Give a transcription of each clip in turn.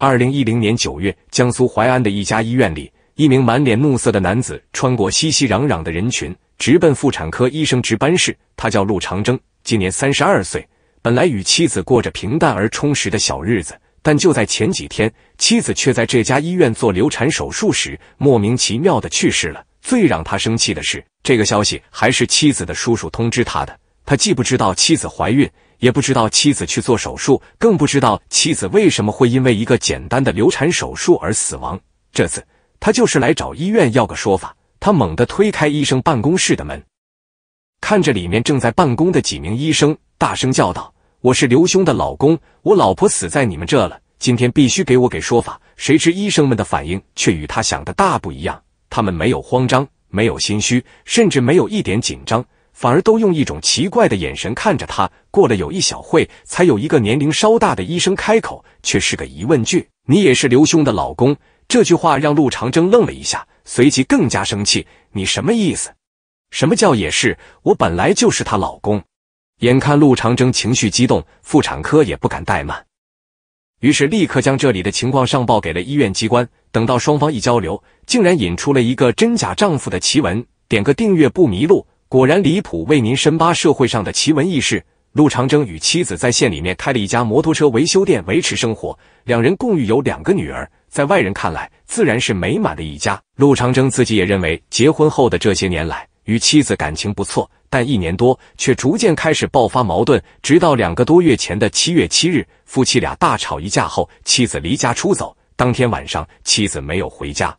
二零一零年九月，江苏淮安的一家医院里，一名满脸怒色的男子穿过熙熙攘攘的人群，直奔妇产科医生值班室。他叫陆长征，今年三十二岁。本来与妻子过着平淡而充实的小日子，但就在前几天，妻子却在这家医院做流产手术时，莫名其妙的去世了。最让他生气的是，这个消息还是妻子的叔叔通知他的。他既不知道妻子怀孕。也不知道妻子去做手术，更不知道妻子为什么会因为一个简单的流产手术而死亡。这次他就是来找医院要个说法。他猛地推开医生办公室的门，看着里面正在办公的几名医生，大声叫道：“我是刘兄的老公，我老婆死在你们这了，今天必须给我给说法！”谁知医生们的反应却与他想的大不一样，他们没有慌张，没有心虚，甚至没有一点紧张，反而都用一种奇怪的眼神看着他。过了有一小会，才有一个年龄稍大的医生开口，却是个疑问句：“你也是刘兄的老公？”这句话让陆长征愣了一下，随即更加生气：“你什么意思？什么叫也是？我本来就是她老公。”眼看陆长征情绪激动，妇产科也不敢怠慢，于是立刻将这里的情况上报给了医院机关。等到双方一交流，竟然引出了一个真假丈夫的奇闻。点个订阅不迷路，果然离谱，为您深扒社会上的奇闻异事。陆长征与妻子在县里面开了一家摩托车维修店维持生活，两人共育有两个女儿，在外人看来自然是美满的一家。陆长征自己也认为，结婚后的这些年来，与妻子感情不错，但一年多却逐渐开始爆发矛盾，直到两个多月前的七月七日，夫妻俩大吵一架后，妻子离家出走。当天晚上，妻子没有回家，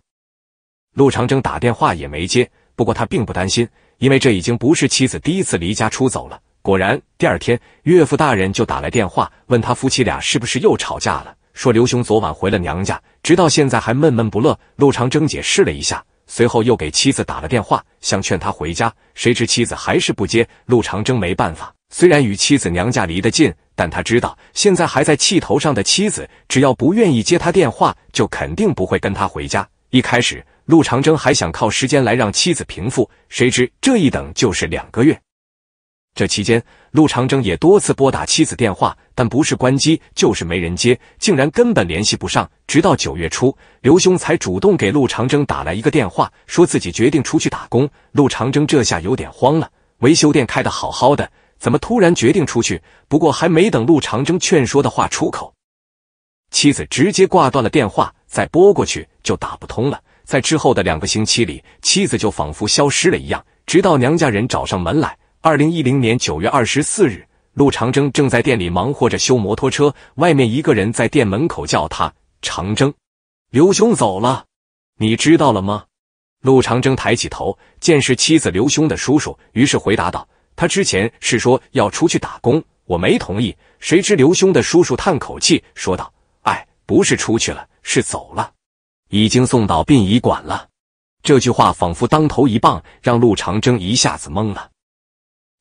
陆长征打电话也没接。不过他并不担心，因为这已经不是妻子第一次离家出走了。果然，第二天，岳父大人就打来电话，问他夫妻俩是不是又吵架了。说刘兄昨晚回了娘家，直到现在还闷闷不乐。陆长征解释了一下，随后又给妻子打了电话，想劝他回家。谁知妻子还是不接，陆长征没办法。虽然与妻子娘家离得近，但他知道现在还在气头上的妻子，只要不愿意接他电话，就肯定不会跟他回家。一开始，陆长征还想靠时间来让妻子平复，谁知这一等就是两个月。这期间，陆长征也多次拨打妻子电话，但不是关机，就是没人接，竟然根本联系不上。直到九月初，刘兄才主动给陆长征打来一个电话，说自己决定出去打工。陆长征这下有点慌了，维修店开的好好的，怎么突然决定出去？不过还没等陆长征劝说的话出口，妻子直接挂断了电话，再拨过去就打不通了。在之后的两个星期里，妻子就仿佛消失了一样，直到娘家人找上门来。二零一零年九月二十四日，陆长征正在店里忙活着修摩托车，外面一个人在店门口叫他：“长征，刘兄走了，你知道了吗？”陆长征抬起头，见是妻子刘兄的叔叔，于是回答道：“他之前是说要出去打工，我没同意。”谁知刘兄的叔叔叹口气说道：“哎，不是出去了，是走了，已经送到殡仪馆了。”这句话仿佛当头一棒，让陆长征一下子懵了。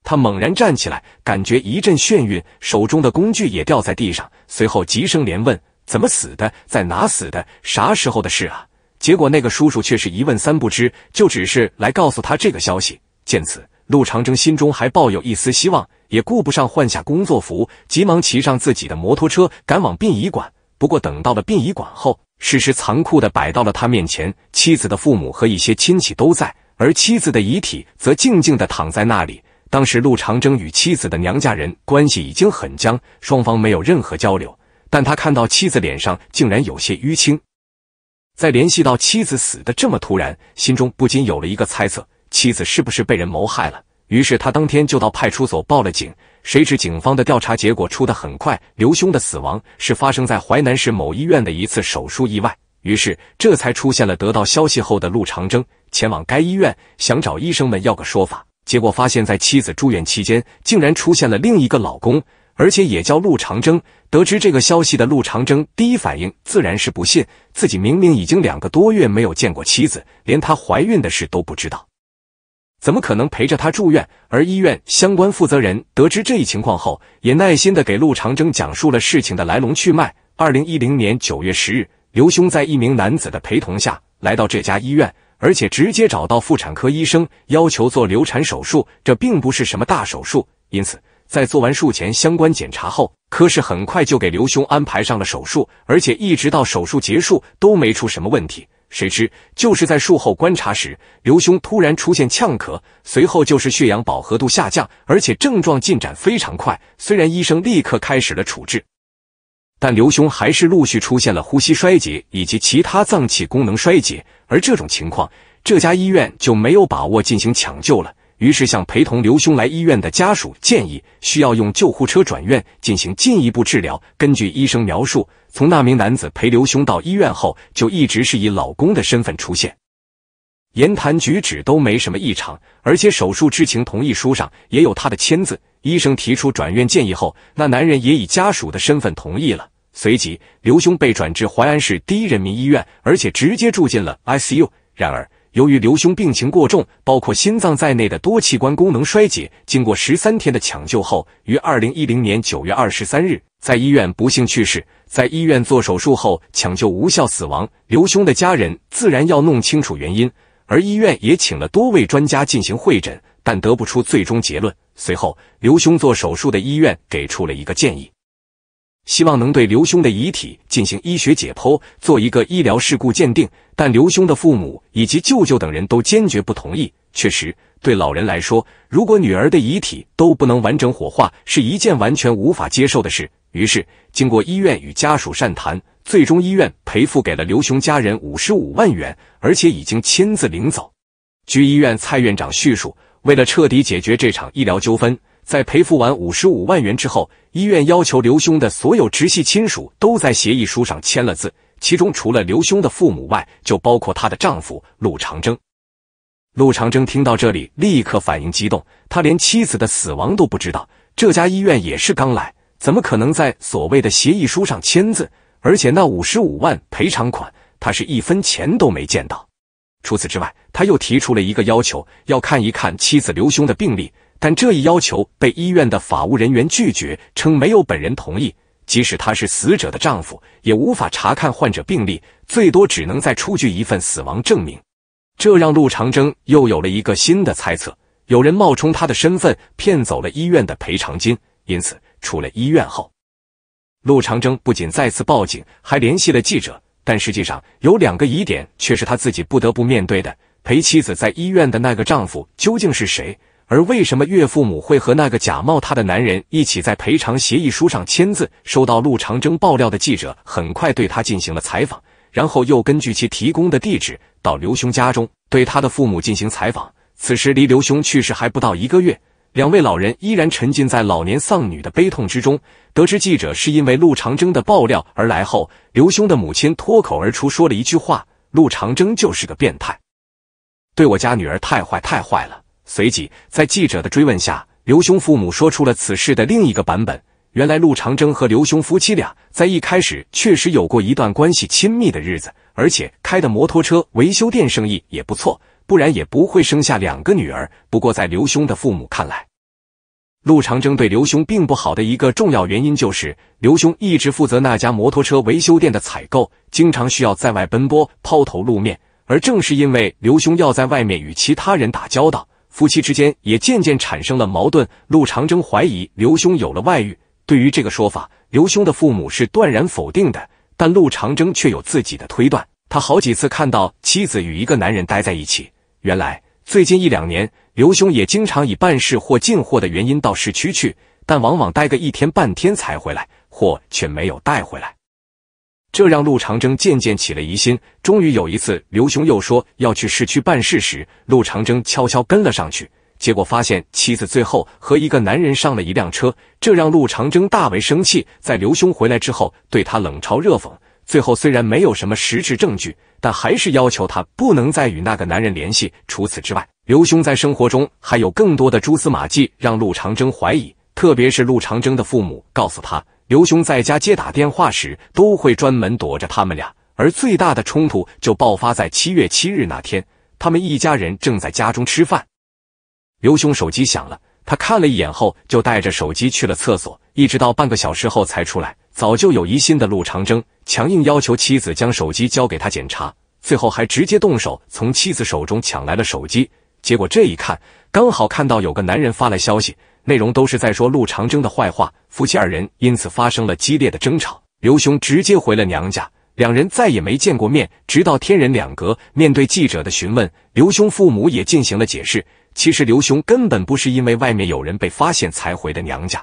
他猛然站起来，感觉一阵眩晕，手中的工具也掉在地上。随后急声连问：“怎么死的？在哪死的？啥时候的事啊？”结果那个叔叔却是一问三不知，就只是来告诉他这个消息。见此，陆长征心中还抱有一丝希望，也顾不上换下工作服，急忙骑上自己的摩托车赶往殡仪馆。不过等到了殡仪馆后，事实残酷的摆到了他面前：妻子的父母和一些亲戚都在，而妻子的遗体则静静的躺在那里。当时，陆长征与妻子的娘家人关系已经很僵，双方没有任何交流。但他看到妻子脸上竟然有些淤青，在联系到妻子死的这么突然，心中不禁有了一个猜测：妻子是不是被人谋害了？于是他当天就到派出所报了警。谁知警方的调查结果出得很快，刘兄的死亡是发生在淮南市某医院的一次手术意外。于是，这才出现了得到消息后的陆长征前往该医院，想找医生们要个说法。结果发现，在妻子住院期间，竟然出现了另一个老公，而且也叫陆长征。得知这个消息的陆长征，第一反应自然是不信，自己明明已经两个多月没有见过妻子，连她怀孕的事都不知道，怎么可能陪着她住院？而医院相关负责人得知这一情况后，也耐心的给陆长征讲述了事情的来龙去脉。二零一零年九月十日，刘兄在一名男子的陪同下来到这家医院。而且直接找到妇产科医生，要求做流产手术，这并不是什么大手术，因此在做完术前相关检查后，科室很快就给刘兄安排上了手术，而且一直到手术结束都没出什么问题。谁知就是在术后观察时，刘兄突然出现呛咳，随后就是血氧饱和度下降，而且症状进展非常快，虽然医生立刻开始了处置。但刘兄还是陆续出现了呼吸衰竭以及其他脏器功能衰竭，而这种情况，这家医院就没有把握进行抢救了。于是向陪同刘兄来医院的家属建议，需要用救护车转院进行进一步治疗。根据医生描述，从那名男子陪刘兄到医院后，就一直是以老公的身份出现，言谈举止都没什么异常，而且手术知情同意书上也有他的签字。医生提出转院建议后，那男人也以家属的身份同意了。随即，刘兄被转至淮安市第一人民医院，而且直接住进了 ICU。然而，由于刘兄病情过重，包括心脏在内的多器官功能衰竭，经过十三天的抢救后，于二零一零年九月二十三日在医院不幸去世。在医院做手术后抢救无效死亡，刘兄的家人自然要弄清楚原因，而医院也请了多位专家进行会诊，但得不出最终结论。随后，刘兄做手术的医院给出了一个建议，希望能对刘兄的遗体进行医学解剖，做一个医疗事故鉴定。但刘兄的父母以及舅舅等人都坚决不同意。确实，对老人来说，如果女儿的遗体都不能完整火化，是一件完全无法接受的事。于是，经过医院与家属善谈，最终医院赔付给了刘兄家人五十五万元，而且已经亲自领走。据医院蔡院长叙述。为了彻底解决这场医疗纠纷，在赔付完五十五万元之后，医院要求刘兄的所有直系亲属都在协议书上签了字。其中除了刘兄的父母外，就包括他的丈夫陆长征。陆长征听到这里，立刻反应激动。他连妻子的死亡都不知道，这家医院也是刚来，怎么可能在所谓的协议书上签字？而且那五十五万赔偿款，他是一分钱都没见到。除此之外，他又提出了一个要求，要看一看妻子刘兄的病历，但这一要求被医院的法务人员拒绝，称没有本人同意，即使他是死者的丈夫，也无法查看患者病历，最多只能再出具一份死亡证明。这让陆长征又有了一个新的猜测：有人冒充他的身份，骗走了医院的赔偿金。因此，出了医院后，陆长征不仅再次报警，还联系了记者。但实际上有两个疑点却是他自己不得不面对的：陪妻子在医院的那个丈夫究竟是谁？而为什么岳父母会和那个假冒他的男人一起在赔偿协议书上签字？收到陆长征爆料的记者很快对他进行了采访，然后又根据其提供的地址到刘兄家中对他的父母进行采访。此时离刘兄去世还不到一个月，两位老人依然沉浸在老年丧女的悲痛之中。得知记者是因为陆长征的爆料而来后，刘兄的母亲脱口而出说了一句话：“陆长征就是个变态，对我家女儿太坏太坏了。”随即在记者的追问下，刘兄父母说出了此事的另一个版本。原来陆长征和刘兄夫妻俩在一开始确实有过一段关系亲密的日子，而且开的摩托车维修店生意也不错，不然也不会生下两个女儿。不过在刘兄的父母看来，陆长征对刘兄并不好的一个重要原因，就是刘兄一直负责那家摩托车维修店的采购，经常需要在外奔波，抛头露面。而正是因为刘兄要在外面与其他人打交道，夫妻之间也渐渐产生了矛盾。陆长征怀疑刘兄有了外遇。对于这个说法，刘兄的父母是断然否定的，但陆长征却有自己的推断。他好几次看到妻子与一个男人待在一起。原来，最近一两年。刘兄也经常以办事或进货的原因到市区去，但往往待个一天半天才回来，货却没有带回来。这让陆长征渐渐起了疑心。终于有一次，刘兄又说要去市区办事时，陆长征悄悄跟了上去，结果发现妻子最后和一个男人上了一辆车，这让陆长征大为生气。在刘兄回来之后，对他冷嘲热讽。最后虽然没有什么实质证据，但还是要求他不能再与那个男人联系。除此之外，刘兄在生活中还有更多的蛛丝马迹让陆长征怀疑。特别是陆长征的父母告诉他，刘兄在家接打电话时都会专门躲着他们俩。而最大的冲突就爆发在七月七日那天，他们一家人正在家中吃饭，刘兄手机响了，他看了一眼后就带着手机去了厕所，一直到半个小时后才出来。早就有疑心的陆长征强硬要求妻子将手机交给他检查，最后还直接动手从妻子手中抢来了手机。结果这一看，刚好看到有个男人发来消息，内容都是在说陆长征的坏话。夫妻二人因此发生了激烈的争吵。刘兄直接回了娘家，两人再也没见过面，直到天人两隔。面对记者的询问，刘兄父母也进行了解释：其实刘兄根本不是因为外面有人被发现才回的娘家。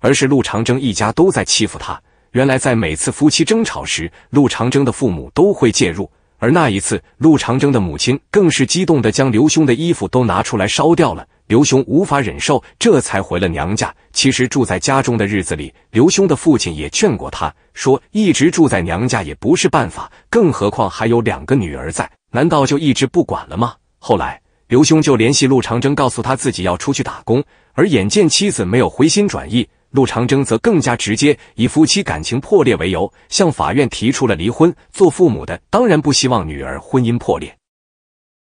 而是陆长征一家都在欺负他。原来，在每次夫妻争吵时，陆长征的父母都会介入，而那一次，陆长征的母亲更是激动的将刘兄的衣服都拿出来烧掉了。刘兄无法忍受，这才回了娘家。其实住在家中的日子里，刘兄的父亲也劝过他，说一直住在娘家也不是办法，更何况还有两个女儿在，难道就一直不管了吗？后来，刘兄就联系陆长征，告诉他自己要出去打工，而眼见妻子没有回心转意。陆长征则更加直接，以夫妻感情破裂为由，向法院提出了离婚。做父母的当然不希望女儿婚姻破裂，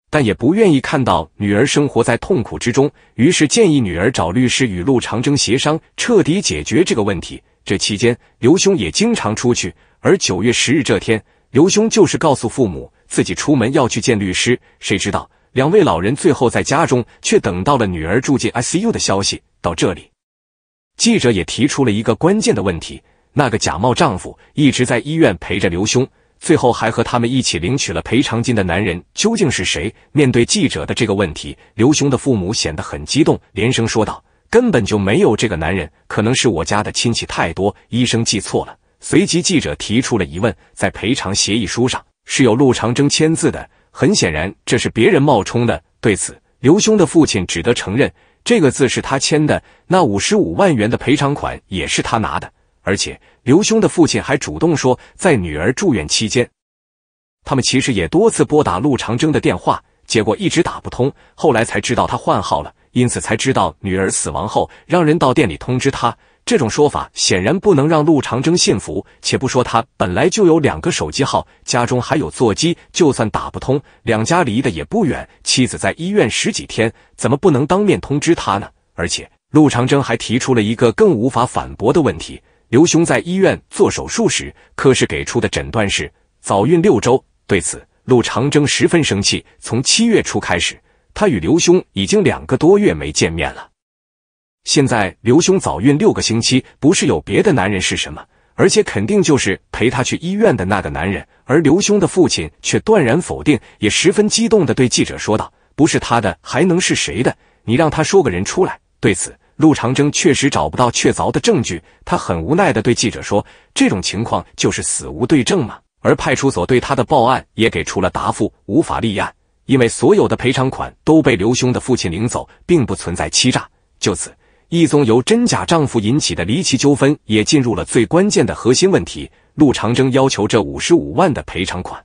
但也不愿意看到女儿生活在痛苦之中，于是建议女儿找律师与陆长征协商，彻底解决这个问题。这期间，刘兄也经常出去，而九月十日这天，刘兄就是告诉父母自己出门要去见律师。谁知道，两位老人最后在家中却等到了女儿住进 ICU 的消息。到这里。记者也提出了一个关键的问题：那个假冒丈夫一直在医院陪着刘兄，最后还和他们一起领取了赔偿金的男人究竟是谁？面对记者的这个问题，刘兄的父母显得很激动，连声说道：“根本就没有这个男人，可能是我家的亲戚太多，医生记错了。”随即，记者提出了疑问：在赔偿协议书上是有陆长征签字的，很显然这是别人冒充的。对此，刘兄的父亲只得承认。这个字是他签的，那五十五万元的赔偿款也是他拿的，而且刘兄的父亲还主动说，在女儿住院期间，他们其实也多次拨打陆长征的电话，结果一直打不通，后来才知道他换号了，因此才知道女儿死亡后，让人到店里通知他。这种说法显然不能让陆长征信服。且不说他本来就有两个手机号，家中还有座机，就算打不通，两家离得也不远。妻子在医院十几天，怎么不能当面通知他呢？而且，陆长征还提出了一个更无法反驳的问题：刘兄在医院做手术时，科室给出的诊断是早孕六周。对此，陆长征十分生气。从七月初开始，他与刘兄已经两个多月没见面了。现在刘兄早孕六个星期，不是有别的男人是什么？而且肯定就是陪她去医院的那个男人。而刘兄的父亲却断然否定，也十分激动地对记者说道：“不是他的还能是谁的？你让他说个人出来。”对此，陆长征确实找不到确凿的证据，他很无奈地对记者说：“这种情况就是死无对证嘛。”而派出所对他的报案也给出了答复：无法立案，因为所有的赔偿款都被刘兄的父亲领走，并不存在欺诈。就此。一宗由真假丈夫引起的离奇纠纷也进入了最关键的核心问题。陆长征要求这五十五万的赔偿款，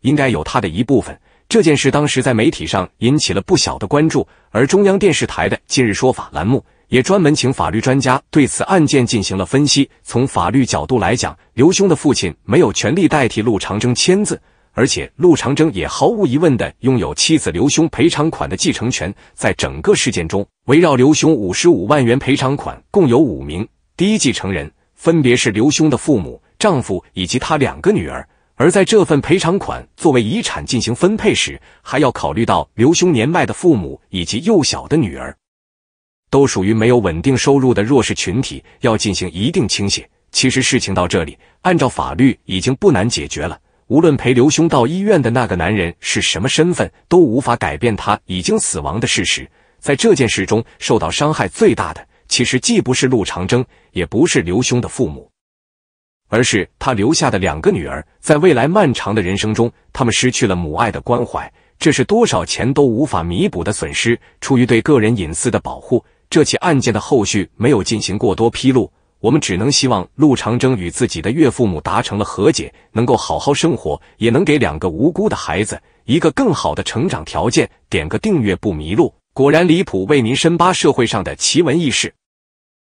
应该有他的一部分。这件事当时在媒体上引起了不小的关注，而中央电视台的《今日说法》栏目也专门请法律专家对此案件进行了分析。从法律角度来讲，刘兄的父亲没有权利代替陆长征签字。而且，陆长征也毫无疑问的拥有妻子刘兄赔偿款的继承权。在整个事件中，围绕刘兄五十五万元赔偿款，共有五名第一继承人，分别是刘兄的父母、丈夫以及他两个女儿。而在这份赔偿款作为遗产进行分配时，还要考虑到刘兄年迈的父母以及幼小的女儿，都属于没有稳定收入的弱势群体，要进行一定倾斜。其实事情到这里，按照法律已经不难解决了。无论陪刘兄到医院的那个男人是什么身份，都无法改变他已经死亡的事实。在这件事中，受到伤害最大的，其实既不是陆长征，也不是刘兄的父母，而是他留下的两个女儿。在未来漫长的人生中，他们失去了母爱的关怀，这是多少钱都无法弥补的损失。出于对个人隐私的保护，这起案件的后续没有进行过多披露。我们只能希望陆长征与自己的岳父母达成了和解，能够好好生活，也能给两个无辜的孩子一个更好的成长条件。点个订阅不迷路。果然离谱，为您深扒社会上的奇闻异事。